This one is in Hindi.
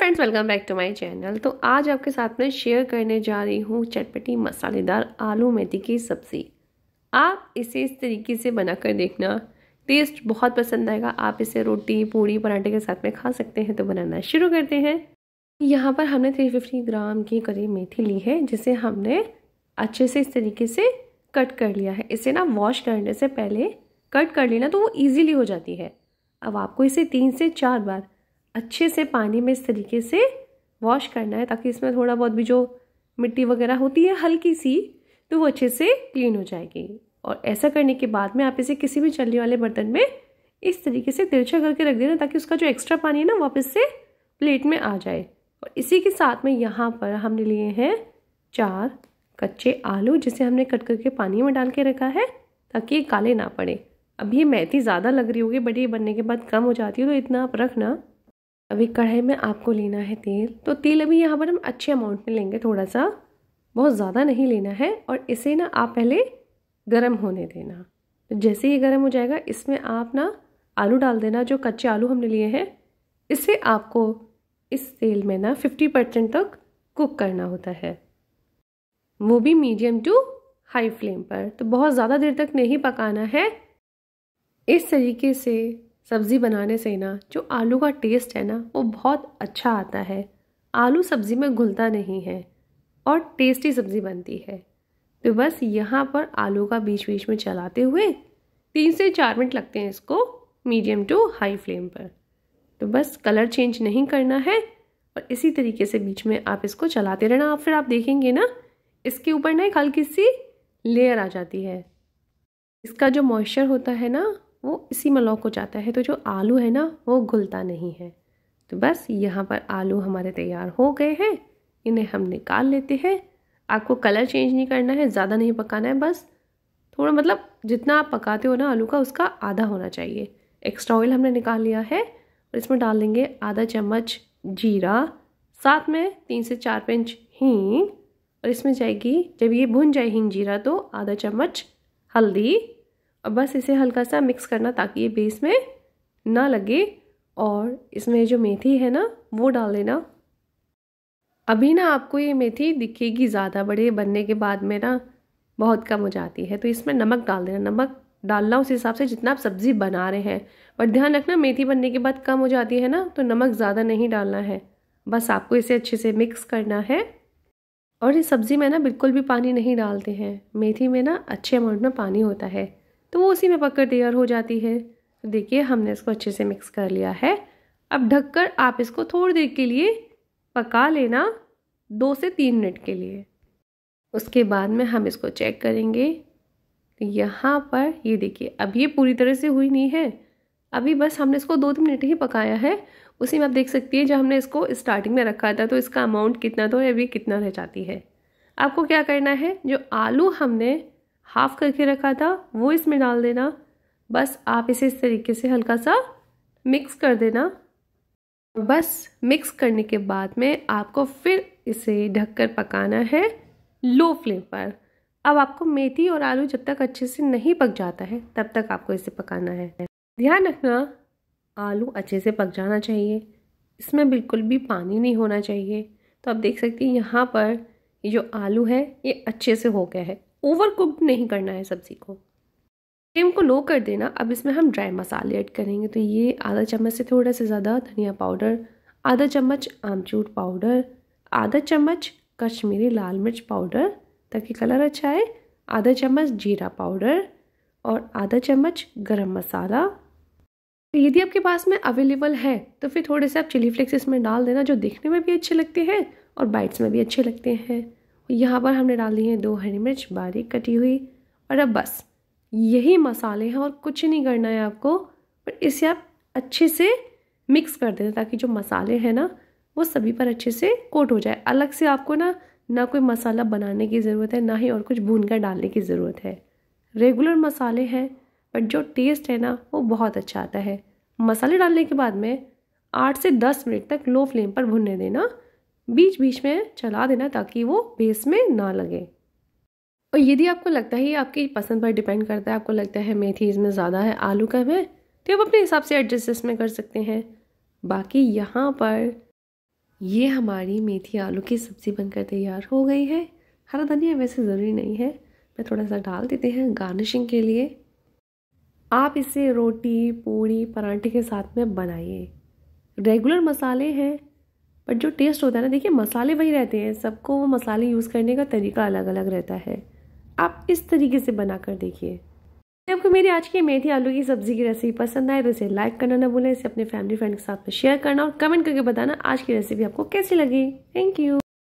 friends welcome back to my channel तो आज आपके साथ में शेयर करने जा रही हूँ चटपटी मसालेदार आलू मेथी की सब्ज़ी आप इसे इस तरीके से बनाकर देखना टेस्ट बहुत पसंद आएगा आप इसे रोटी पूड़ी पराठे के साथ में खा सकते हैं तो बनाना शुरू करते हैं यहाँ पर हमने 350 ग्राम की करीब मेथी ली है जिसे हमने अच्छे से इस तरीके से कट कर लिया है इसे ना वॉश करने से पहले कट कर लेना तो वो ईजिली हो जाती है अब आपको इसे तीन से चार बार अच्छे से पानी में इस तरीके से वॉश करना है ताकि इसमें थोड़ा बहुत भी जो मिट्टी वगैरह होती है हल्की सी तो वो अच्छे से क्लीन हो जाएगी और ऐसा करने के बाद में आप इसे किसी भी चलने वाले बर्तन में इस तरीके से तिरछा करके रख देना ताकि उसका जो एक्स्ट्रा पानी है ना वापस से प्लेट में आ जाए और इसी के साथ में यहाँ पर हमने लिए हैं चार कच्चे आलू जिसे हमने कट करके पानी में डाल के रखा है ताकि ये काले ना पड़े अभी ये मैथी ज़्यादा लग रही होगी बट ये बनने के बाद कम हो जाती है तो इतना आप रखना अभी कढ़ाई में आपको लेना है तेल तो तेल अभी यहाँ पर हम अच्छे अमाउंट में लेंगे थोड़ा सा बहुत ज़्यादा नहीं लेना है और इसे ना आप पहले गर्म होने देना तो जैसे ही गर्म हो जाएगा इसमें आप ना आलू डाल देना जो कच्चे आलू हमने लिए हैं इसे आपको इस तेल में ना फिफ्टी परसेंट तक कुक करना होता है वो भी मीडियम टू हाई फ्लेम पर तो बहुत ज़्यादा देर तक नहीं पकाना है इस तरीके से सब्ज़ी बनाने से ना जो आलू का टेस्ट है ना वो बहुत अच्छा आता है आलू सब्ज़ी में घुलता नहीं है और टेस्टी सब्ज़ी बनती है तो बस यहाँ पर आलू का बीच बीच में चलाते हुए तीन से चार मिनट लगते हैं इसको मीडियम टू हाई फ्लेम पर तो बस कलर चेंज नहीं करना है और इसी तरीके से बीच में आप इसको चलाते रहना फिर आप देखेंगे ना इसके ऊपर ना एक हल्की सी लेयर आ जाती है इसका जो मॉइस्चर होता है ना वो इसी में लॉक हो जाता है तो जो आलू है ना वो घुलता नहीं है तो बस यहाँ पर आलू हमारे तैयार हो गए हैं इन्हें हम निकाल लेते हैं आपको कलर चेंज नहीं करना है ज़्यादा नहीं पकाना है बस थोड़ा मतलब जितना आप पकाते हो ना आलू का उसका आधा होना चाहिए एक्स्ट्रा ऑयल हमने निकाल लिया है और इसमें डाल देंगे आधा चम्मच जीरा साथ में तीन से चार पिंच हींग और इसमें जाएगी जब ये भुन जाए हींग जीरा तो आधा चम्मच हल्दी अब बस इसे हल्का सा मिक्स करना ताकि ये बेस में ना लगे और इसमें जो मेथी है ना वो डाल देना अभी ना आपको ये मेथी दिखेगी ज़्यादा बड़े बनने के बाद में ना बहुत कम हो जाती है तो इसमें नमक डाल देना नमक डालना उस हिसाब से जितना आप सब्ज़ी बना रहे हैं और ध्यान रखना मेथी बनने के बाद कम हो जाती है ना तो नमक ज़्यादा नहीं डालना है बस आपको इसे अच्छे से मिक्स करना है और इस सब्ज़ी में ना बिल्कुल भी पानी नहीं डालते हैं मेथी में ना अच्छे अमाउंट में पानी होता है तो वो उसी में पककर तैयार हो जाती है तो देखिए हमने इसको अच्छे से मिक्स कर लिया है अब ढककर आप इसको थोड़ी देर के लिए पका लेना दो से तीन मिनट के लिए उसके बाद में हम इसको चेक करेंगे तो यहाँ पर ये देखिए अब ये पूरी तरह से हुई नहीं है अभी बस हमने इसको दो तीन मिनट ही पकाया है उसी में आप देख सकती है जब हमने इसको स्टार्टिंग में रखा था तो इसका अमाउंट कितना था अभी कितना रह जाती है आपको क्या करना है जो आलू हमने हाफ करके रखा था वो इसमें डाल देना बस आप इसे इस तरीके से हल्का सा मिक्स कर देना बस मिक्स करने के बाद में आपको फिर इसे ढककर पकाना है लो फ्लेम पर अब आपको मेथी और आलू जब तक अच्छे से नहीं पक जाता है तब तक आपको इसे पकाना है ध्यान रखना आलू अच्छे से पक जाना चाहिए इसमें बिल्कुल भी पानी नहीं होना चाहिए तो आप देख सकती हैं यहाँ पर ये जो आलू है ये अच्छे से हो गया है ओवर कुकड नहीं करना है सब्ज़ी को फ्लेम को लो कर देना अब इसमें हम ड्राई मसाले ऐड करेंगे तो ये आधा चम्मच से थोड़ा सा ज़्यादा धनिया पाउडर आधा चम्मच आमचूर पाउडर आधा चम्मच कश्मीरी लाल मिर्च पाउडर ताकि कलर अच्छा आए आधा चम्मच जीरा पाउडर और आधा चम्मच गरम मसाला यदि आपके पास में अवेलेबल है तो फिर थोड़े से आप चिली फ्लेक्स इसमें डाल देना जो देखने में भी अच्छे लगते हैं और बाइट्स में भी अच्छे लगते हैं यहाँ पर हमने डाल दी है दो हरी मिर्च बारीक कटी हुई और अब बस यही मसाले हैं और कुछ नहीं करना है आपको पर इसे आप अच्छे से मिक्स कर देना ताकि जो मसाले हैं ना वो सभी पर अच्छे से कोट हो जाए अलग से आपको ना ना कोई मसाला बनाने की ज़रूरत है ना ही और कुछ भून कर डालने की ज़रूरत है रेगुलर मसाले हैं बट जो टेस्ट है ना वो बहुत अच्छा आता है मसाले डालने के बाद में आठ से दस मिनट तक लो फ्लेम पर भुनने देना बीच बीच में चला देना ताकि वो बेस में ना लगे और यदि आपको लगता है ये आपकी पसंद पर डिपेंड करता है आपको लगता है मेथी इसमें ज़्यादा है आलू कम है तो आप अपने हिसाब से एडजस्ट इसमें कर सकते हैं बाकी यहाँ पर ये हमारी मेथी आलू की सब्ज़ी बनकर तैयार हो गई है हरा धनिया वैसे ज़रूरी नहीं है मैं थोड़ा सा डाल देते हैं गार्निशिंग के लिए आप इसे रोटी पूड़ी परांठे के साथ में बनाइए रेगुलर मसाले हैं बट जो टेस्ट होता है ना देखिए मसाले वही रहते हैं सबको वो मसाले यूज़ करने का तरीका अलग अलग रहता है आप इस तरीके से बना कर देखिए आपको मेरी आज की मेथी आलू की सब्जी की रेसिपी पसंद आए तो इसे लाइक करना ना भूलें इसे अपने फैमिली फ्रेंड के साथ में शेयर करना और कमेंट करके बताना आज की रेसिपी आपको कैसी लगी थैंक यू